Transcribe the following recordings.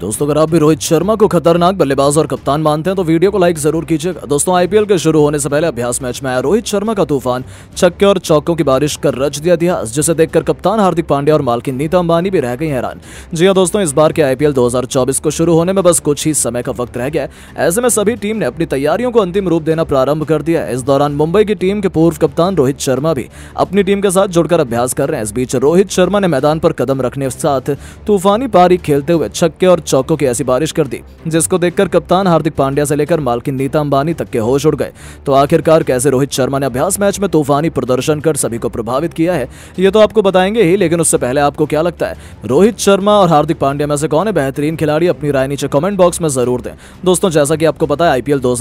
दोस्तों अगर आप भी रोहित शर्मा को खतरनाक बल्लेबाज और कप्तान मानते हैं तो वीडियो को लाइक जरूर कीजिएगा दोस्तों आईपीएल के शुरू होने से पहले अभ्यास मैच में आया रोहित शर्मा का तूफान छक्के और चौकों की बारिश कर रच दिया इतिहास जिसे देखकर कप्तान हार्दिक पांड्या और मालकिन नीता अंबानी भी रह गई हैरान जी हाँ दोस्तों इस बार के आईपीएल दो को शुरू होने में बस कुछ ही समय का वक्त रह गया ऐसे में सभी टीम ने अपनी तैयारियों को अंतिम रूप देना प्रारंभ कर दिया इस दौरान मुंबई की टीम के पूर्व कप्तान रोहित शर्मा भी अपनी टीम के साथ जुड़कर अभ्यास कर रहे हैं इस बीच रोहित शर्मा ने मैदान पर कदम रखने के साथ तूफानी पारी खेलते हुए छक्के और चौकों की ऐसी बारिश कर दी जिसको देखकर कप्तान हार्दिक पांड्या से लेकर मालकिन नीता अंबानी तक के होश उड़ गए तो आखिरकार कैसे रोहित शर्मा ने अभ्यास मैच में तूफानी प्रदर्शन कर सभी को प्रभावित किया है ये तो आपको बताएंगे ही लेकिन उससे पहले आपको क्या लगता है रोहित शर्मा और हार्दिक पांड्या में से कौन है बेहतरीन खिलाड़ी अपनी राय नीचे कॉमेंट बॉक्स में जरूर दें दोस्तों जैसा की आपको पता है आईपीएल दो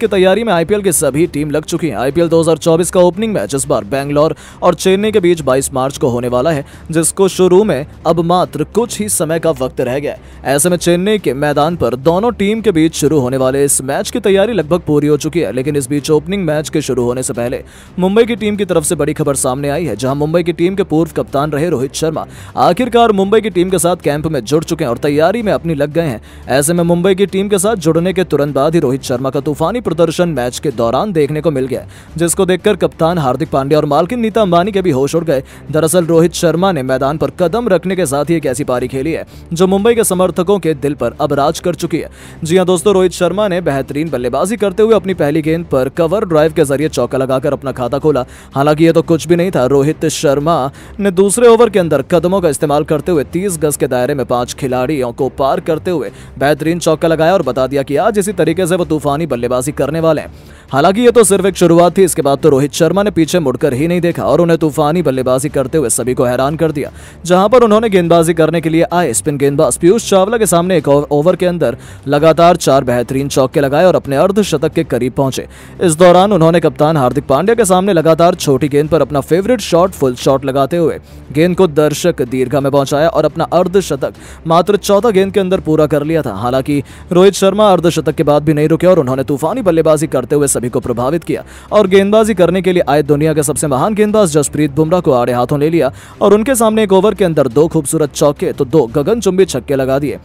की तैयारी में आईपीएल की सभी टीम लग चुकी है आईपीएल दो का ओपनिंग मैच इस बार बैंगलोर और चेन्नई के बीच बाईस मार्च को होने वाला है जिसको शुरू में अब मात्र कुछ ही समय का वक्त रह गया ऐसे ऐसे में चेन्नई के मैदान पर दोनों टीम के बीच शुरू होने वाले इस मैच की तैयारी लगभग पूरी हो चुकी है लेकिन इस बीच ओपनिंग मैच के शुरू होने से पहले मुंबई की टीम की तरफ से बड़ी खबर सामने आई है जहां मुंबई की टीम के पूर्व कप्तान रहे रोहित शर्मा आखिरकार मुंबई की टीम के साथ कैंप में जुड़ चुके हैं और तैयारी में अपनी लग गए हैं ऐसे में मुंबई की टीम के साथ जुड़ने के तुरंत बाद ही रोहित शर्मा का तूफानी प्रदर्शन मैच के दौरान देखने को मिल गया जिसको देखकर कप्तान हार्दिक पांड्या और मालकिन नीता अंबानी के भी होश उड़ गए दरअसल रोहित शर्मा ने मैदान पर कदम रखने के साथ ही एक ऐसी पारी खेली है जो मुंबई के समर्थकों लोगों के दिल पर अब राज कर चुकी है जी हाँ दोस्तों रोहित शर्मा ने बेहतरीन बल्लेबाजी करते हुए अपनी पहली गेंद पर कवर ड्राइव के जरिए चौका लगाकर अपना खाता खोला हालांकि ये तो कुछ भी नहीं था रोहित शर्मा ने दूसरे ओवर के अंदर कदमों का इस्तेमाल करते हुए तीस गज के दायरे में पांच खिलाड़ियों को पार करते हुए बेहतरीन चौका लगाया और बता दिया कि आज इसी तरीके से वो तूफानी बल्लेबाजी करने वाले हैं हालांकि ये तो सिर्फ एक शुरुआत थी इसके बाद तो रोहित शर्मा ने पीछे मुड़कर ही नहीं देखा और उन्हें तूफानी बल्लेबाजी करते हुए सभी को हैरान कर दिया जहां पर उन्होंने गेंदबाजी करने के लिए आए स्पिन गेंदबाज पीयूष चावला के सामने एक ओवर के अंदर लगातार चार बेहतरीन चौके लगाए और अपने अर्धशतक के करीब पहुंचे इस दौरान उन्होंने कप्तान हार्दिक पांड्या के सामने लगातार छोटी गेंद पर अपना फेवरेट शॉट फुल शॉट लगाते हुए गेंद को दर्शक दीर्घा में पहुंचाया और अपना अर्धशतक मात्र चौथा गेंद के अंदर पूरा कर लिया था हालांकि रोहित शर्मा अर्धशतक के बाद भी नहीं रुके और उन्होंने तूफानी बल्लेबाजी करते हुए सभी को प्रभावित किया और गेंदबाजी करने के लिए आए दुनिया के सबसे महान गेंदबाज जसप्रीत बुमराह को आड़े हाथों ले लिया और उनके सामने एक ओवर के अंदर दो खूबसूरत चौके तो दो गगन छक्के लगा दिए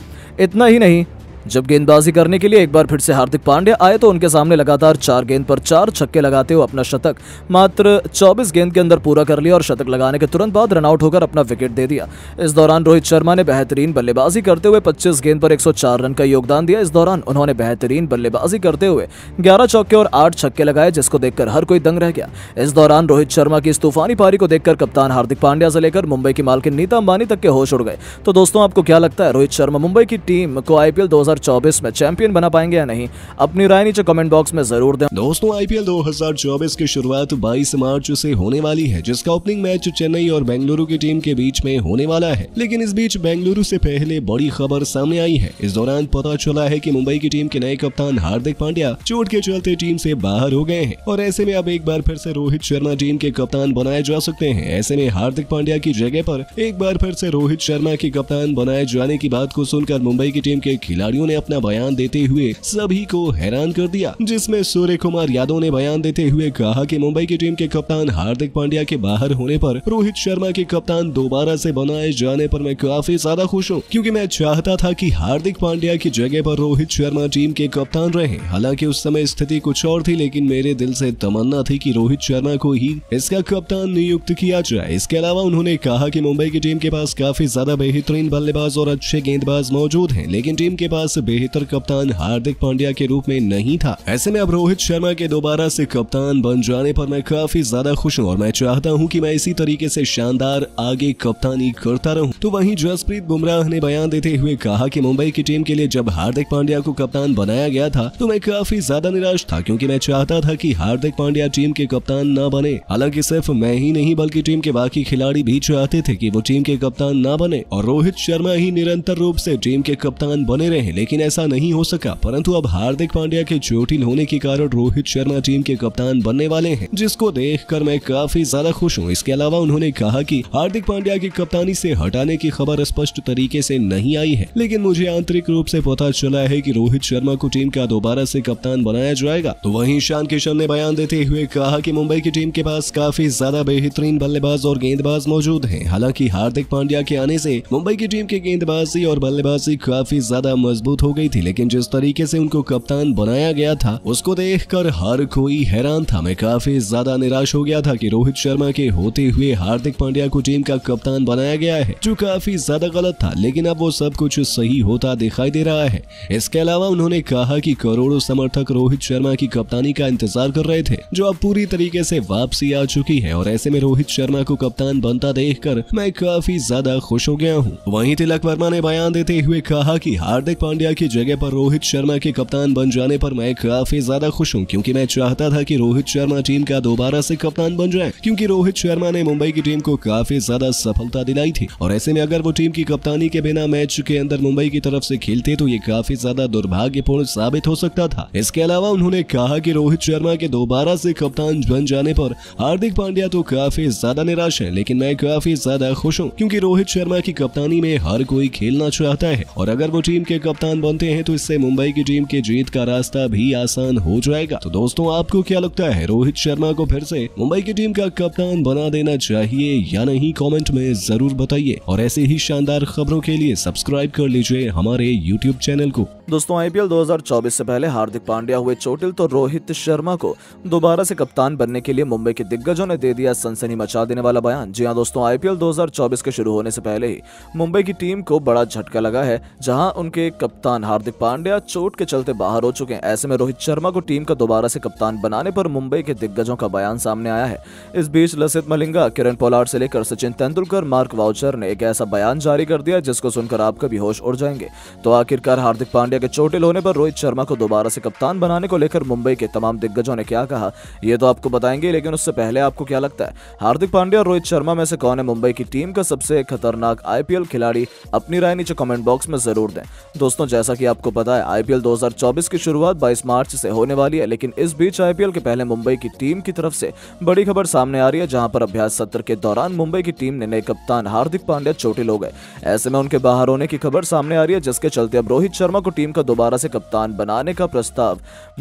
इतना ही नहीं जब गेंदबाजी करने के लिए एक बार फिर से हार्दिक पांड्या आए तो उनके सामने लगातार चार गेंद पर चार छक्के लगाते हुए अपना शतक मात्र 24 गेंद के अंदर पूरा कर लिया और शतक लगाने के तुरंत बाद रनआउट होकर अपना विकेट दे दिया इस दौरान रोहित शर्मा ने बेहतरीन बल्लेबाजी करते हुए पच्चीस गेंद पर 104 रन का योगदान दिया इस दौरान उन्होंने बेहतरीन बल्लेबाजी करते हुए ग्यारह चौके और आठ छक्के लगाए जिसको देखकर हर कोई दंग रह गया इस दौरान रोहित शर्मा की इस तूफानी पारी को देखकर कप्तान हार्दिक पांड्या से लेकर मुंबई की मालकिन नीता अंबानी तक के होश उड़ गए तो दोस्तों आपको क्या लगता है रोहित शर्मा मुंबई की टीम को आईपीएल दो 2024 में चैंपियन बना पाएंगे या नहीं अपनी राय नीचे कमेंट बॉक्स में जरूर दें दोस्तों आईपीएल 2024 की शुरुआत 22 मार्च से होने वाली है जिसका ओपनिंग मैच चेन्नई और बेंगलुरु की टीम के बीच में होने वाला है लेकिन इस बीच बेंगलुरु ऐसी पहले बड़ी खबर सामने आई है इस दौरान पता चला है की मुंबई की टीम के नए कप्तान हार्दिक पांड्या चोट के चलते टीम ऐसी बाहर हो गए हैं और ऐसे में अब एक बार फिर ऐसी रोहित शर्मा टीम के कप्तान बनाए जा सकते हैं ऐसे में हार्दिक पांड्या की जगह पर एक बार फिर से रोहित शर्मा की कप्तान बनाए जाने की बात को सुनकर मुंबई की टीम के खिलाड़ियों खिलाड़ियों ने अपना बयान देते हुए सभी को हैरान कर दिया जिसमे सूर्य कुमार यादव ने बयान देते हुए कहा की मुंबई की टीम के कप्तान हार्दिक पांड्या के बाहर होने आरोप रोहित शर्मा के कप्तान दोबारा ऐसी बनाए जाने आरोप मैं काफी ज्यादा खुश हूँ क्यूँकी मैं चाहता था की हार्दिक पांड्या की जगह पर रोहित शर्मा टीम के कप्तान रहे हालांकि उस समय स्थिति कुछ और थी लेकिन मेरे दिल से तमन्ना थी कि रोहित शर्मा को ही इसका कप्तान नियुक्त किया जाए इसके अलावा उन्होंने कहा कि मुंबई की टीम के पास काफी ज्यादा बेहतरीन बल्लेबाज और अच्छे गेंदबाज मौजूद हैं लेकिन टीम के पास पास बेहतर कप्तान हार्दिक पांड्या के रूप में नहीं था ऐसे में अब रोहित शर्मा के दोबारा से कप्तान बन जाने पर मैं काफी ज्यादा खुश हूँ और मैं चाहता हूँ की मैं इसी तरीके से शानदार आगे कप्तानी करता रहूँ तो वही जसप्रीत बुमराह ने बयान देते हुए कहा की मुंबई की टीम के लिए जब हार्दिक पांड्या को कप्तान बनाया गया था तो मैं काफी ज्यादा निराश था क्यूँकी मैं चाहता था की हार्दिक पांड्या टीम के कप्तान न बने हालांकि सिर्फ मैं ही नहीं बल्कि टीम के बाकी खिलाड़ी भी चाहते थे कि वो टीम के कप्तान न बने और रोहित शर्मा ही निरंतर रूप से टीम के कप्तान बने रहे लेकिन ऐसा नहीं हो सका परंतु अब हार्दिक पांड्या के चोटिल होने के कारण रोहित शर्मा टीम के कप्तान बनने वाले हैं जिसको देखकर मैं काफी ज्यादा खुश हूँ इसके अलावा उन्होंने कहा कि हार्दिक पांड्या की कप्तानी से हटाने की खबर स्पष्ट तरीके से नहीं आई है लेकिन मुझे आंतरिक रूप से पता चला है की रोहित शर्मा को टीम का दोबारा ऐसी कप्तान बनाया जाएगा तो वही ईशान किशन ने बयान देते हुए कहा कि मुंबई की टीम के पास काफी ज्यादा बेहतरीन बल्लेबाज और गेंदबाज मौजूद हैं हालांकि हार्दिक पांड्या के आने से मुंबई की टीम के गेंदबाजी और बल्लेबाजी काफी ज्यादा मजबूत साबित हो गई थी लेकिन जिस तरीके से उनको कप्तान बनाया गया था उसको देखकर हर कोई हैरान था मैं काफी ज्यादा निराश हो गया था कि रोहित शर्मा के होते हुए हार्दिक पांड्या को टीम का कप्तान बनाया गया है जो काफी ज्यादा गलत था लेकिन अब वो सब कुछ सही होता दिखाई दे रहा है इसके अलावा उन्होंने कहा कि करोड़ों समर्थक रोहित शर्मा की कप्तानी का इंतजार कर रहे थे जो अब पूरी तरीके से वापसी आ चुकी है और ऐसे में रोहित शर्मा को कप्तान बनता देखकर मैं काफी ज्यादा खुश हो गया हूँ वहीं तिलक वर्मा ने बयान देते हुए कहा की हार्दिक पांड्या इंडिया की जगह पर रोहित शर्मा के कप्तान बन जाने पर मैं काफी ज्यादा खुश हूँ क्योंकि मैं चाहता था कि रोहित शर्मा टीम का दोबारा से कप्तान बन जाए क्योंकि रोहित शर्मा ने मुंबई की टीम को काफी ज्यादा सफलता दिलाई थी और ऐसे में अगर वो टीम की कप्तानी के बिना मैच के अंदर मुंबई की तरफ से खेलते तो ये काफी ज्यादा दुर्भाग्यपूर्ण साबित हो सकता था इसके अलावा उन्होंने कहा की रोहित शर्मा के दोबारा से कप्तान बन जाने पर हार्दिक पांड्या तो काफी ज्यादा निराश है लेकिन मैं काफी ज्यादा खुश हूँ क्यूँकी रोहित शर्मा की कप्तानी में हर कोई खेलना चाहता है और अगर वो टीम के कप्तान कप्तान बनते हैं तो इससे मुंबई की टीम के जीत का रास्ता भी आसान हो जाएगा तो दोस्तों आपको क्या लगता है रोहित शर्मा को फिर से मुंबई की टीम का कप्तान बना देना चाहिए या नहीं कमेंट में जरूर बताइए और ऐसे ही शानदार खबरों के लिए सब्सक्राइब कर लीजिए हमारे यूट्यूब चैनल को दोस्तों आईपीएल 2024 से पहले हार्दिक पांड्या हुए चोटिल तो रोहित शर्मा को दोबारा से कप्तान बनने के लिए मुंबई के दिग्गजों ने दे दिया सनसनी मचा देने वाला बयान जी हाँ दोस्तों आईपीएल 2024 के शुरू होने से पहले ही मुंबई की टीम को बड़ा झटका लगा है जहां उनके कप कप्तान हार्दिक पांड्या चोट के चलते बाहर हो चुके हैं ऐसे में रोहित शर्मा को टीम का दोबारा से कप्तान बनाने पर मुंबई के दिग्गजों का बयान सामने आया है इस बीच लसित मलिंगा किरण पोलार्ड से लेकर सचिन तेंदुलकर मार्क वाउचर ने एक ऐसा बयान जारी कर दिया जिसको सुनकर आप कभी होश उड़ जाएंगे तो आखिरकार हार्दिक पांड्या के चोटिल होने पर रोहित शर्मा को दोबारा से कप्तान बनाने को लेकर मुंबई के तमाम दिग्गजों ने क्या कहा यह तो आपको बताएंगे लेकिन उससे पहले आपको क्या लगता है हार्दिक पांड्या और रोहित शर्मा में से कौन है मुंबई की टीम का सबसे खतरनाक आईपीएल खिलाड़ी अपनी राय नीचे कमेंट बॉक्स में जरूर दें दोस्तों दोस्तों जैसा कि आपको पता है आईपीएल 2024 की शुरुआत 22 मार्च से होने वाली है लेकिन इस बीच आईपीएल के पहले मुंबई की टीम की तरफ से बड़ी खबर सामने आ रही है जहां पर अभ्यास सत्र के दौरान मुंबई की टीम ने नए कप्तान हार्दिक पांड्या चोटिल हो गए ऐसे में उनके बाहर होने की खबर सामने आ रही है जिसके चलते अब रोहित शर्मा को टीम का दोबारा से कप्तान बनाने का प्रस्ताव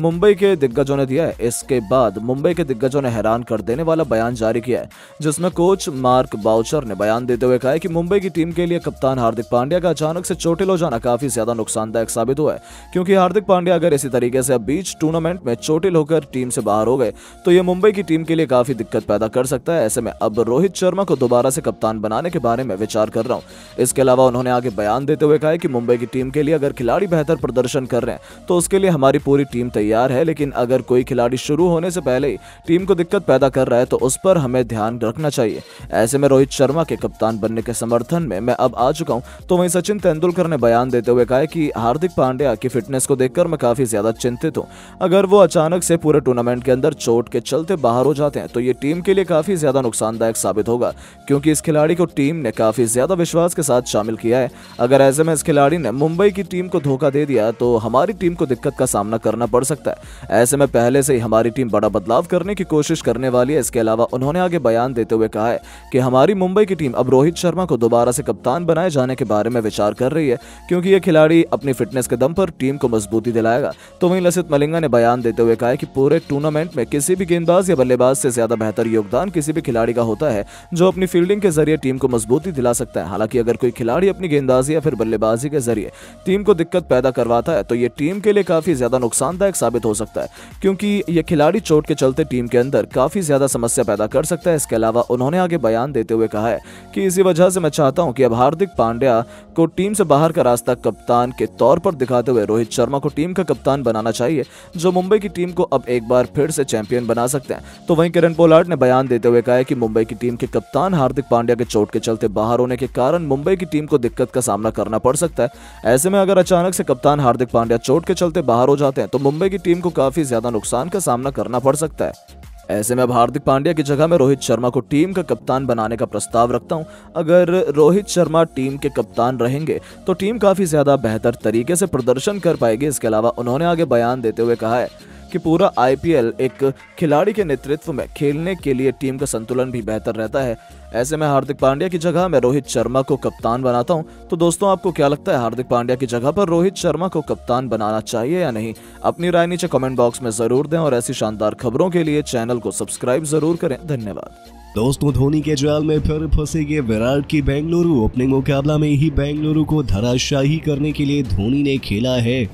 मुंबई के दिग्गजों ने दिया है इसके बाद मुंबई के दिग्गजों ने हैरान कर देने वाला बयान जारी किया है जिसमें कोच मार्क बाउचर ने बयान देते हुए कहा कि मुंबई की टीम के लिए कप्तान हार्दिक पांड्या का अचानक से चोटिल हो जाना काफी ज्यादा नुकसान नुकसानदायक साबित हुआ है क्योंकि हार्दिक पांड्या अगर इसी तरीके से अब बीच टूर्नामेंट में चोटिल होकर टीम से बाहर हो गए तो ये मुंबई की टीम के लिए काफी दिक्कत पैदा कर सकता है ऐसे में अब रोहित शर्मा को दोबारा से कप्तान बनाने के बारे में विचार कर रहा हूँ इसके अलावा उन्होंने आगे बयान देते हुए कहा कि मुंबई की टीम के लिए अगर खिलाड़ी बेहतर प्रदर्शन कर रहे हैं तो उसके लिए हमारी पूरी टीम तैयार है लेकिन अगर कोई खिलाड़ी शुरू होने से पहले ही टीम को दिक्कत पैदा कर रहा है तो उस पर हमें ध्यान रखना चाहिए ऐसे में रोहित शर्मा के कप्तान बनने के समर्थन में मैं अब आ चुका हूं तो वहीं सचिन तेंदुलकर ने बयान देते हुए कहा कि कि हार्दिक पांड्या की फिटनेस को देखकर मैं काफी ज्यादा चिंतित हूँ अगर वो अचानक से पूरे टूर्नामेंट के अंदर चोट के चलते बाहर हो जाते हैं तो ये टीम के लिए काफी ज्यादा नुकसानदायक साबित होगा क्योंकि इस खिलाड़ी को टीम ने काफी ज्यादा विश्वास के साथ शामिल किया है अगर ऐसे में इस खिलाड़ी ने मुंबई की टीम को धोखा दे दिया तो हमारी टीम को दिक्कत का सामना करना पड़ सकता है ऐसे में पहले से ही हमारी टीम बड़ा बदलाव करने की कोशिश करने वाली है इसके अलावा उन्होंने आगे बयान देते हुए कहा है कि हमारी मुंबई की टीम अब रोहित शर्मा को दोबारा से कप्तान बनाए जाने के बारे में विचार कर रही है क्योंकि ये खिलाड़ी अपनी फिटनेस के दम पर टीम को मजबूती दिलाएगा तो वहीं लसित मलिंगा ने बयान देते हुए कहा कि पूरे टूर्नामेंट में किसी भी गेंदबाज या बल्लेबाज से ज्यादा बेहतर योगदान किसी भी खिलाड़ी का होता है जो अपनी फील्डिंग के जरिए टीम को मजबूती दिला सकता है हालांकि अगर कोई खिलाड़ी अपनी गेंदबाजी या फिर बल्लेबाजी के जरिए टीम को दिक्कत पैदा करवाता है तो ये टीम के लिए काफी ज्यादा नुकसानदायक साबित हो सकता है क्योंकि ये खिलाड़ी चोट के चलते टीम के अंदर काफी ज्यादा समस्या पैदा कर सकता है इसके अलावा उन्होंने आगे बयान देते हुए कहा है कि इसी वजह से मैं चाहता हूं कि अब हार्दिक पांड्या को टीम से बाहर का रास्ता कप्तान के तौर पर दिखाते हुए रोहित शर्मा को टीम का कप्तान बनाना चाहिए जो मुंबई की टीम को अब एक बार फिर से चैंपियन बना सकते हैं तो वहीं किरण पोलार्ड ने बयान देते हुए कहा कि मुंबई की टीम के कप्तान हार्दिक पांड्या के चोट के चलते बाहर होने के कारण मुंबई की टीम को दिक्कत का सामना करना पड़ सकता है ऐसे में अगर अचानक से कप्तान हार्दिक पांड्या चोट के चलते बाहर हो जाते हैं तो मुंबई की टीम को काफी ज्यादा नुकसान का सामना करना पड़ सकता है ऐसे में अब हार्दिक पांड्या की जगह में रोहित शर्मा को टीम का कप्तान बनाने का प्रस्ताव रखता हूं अगर रोहित शर्मा टीम के कप्तान रहेंगे तो टीम काफ़ी ज़्यादा बेहतर तरीके से प्रदर्शन कर पाएगी इसके अलावा उन्होंने आगे बयान देते हुए कहा है कि पूरा आईपीएल एक खिलाड़ी के नेतृत्व में खेलने के लिए टीम का संतुलन भी बेहतर रहता है ऐसे में हार्दिक पांड्या की जगह मैं रोहित शर्मा को कप्तान बनाता हूं तो दोस्तों आपको क्या लगता है हार्दिक पांड्या की जगह पर रोहित शर्मा को कप्तान बनाना चाहिए या नहीं अपनी राय नीचे कमेंट बॉक्स में जरूर दें और ऐसी शानदार खबरों के लिए चैनल को सब्सक्राइब जरूर करें धन्यवाद दोस्तों धोनी के जाल में फिर फंसेगे विराट की बेंगलुरु ओपनिंग मुकाबला में ही बेंगलुरु को धराशाही करने के लिए धोनी ने खेला है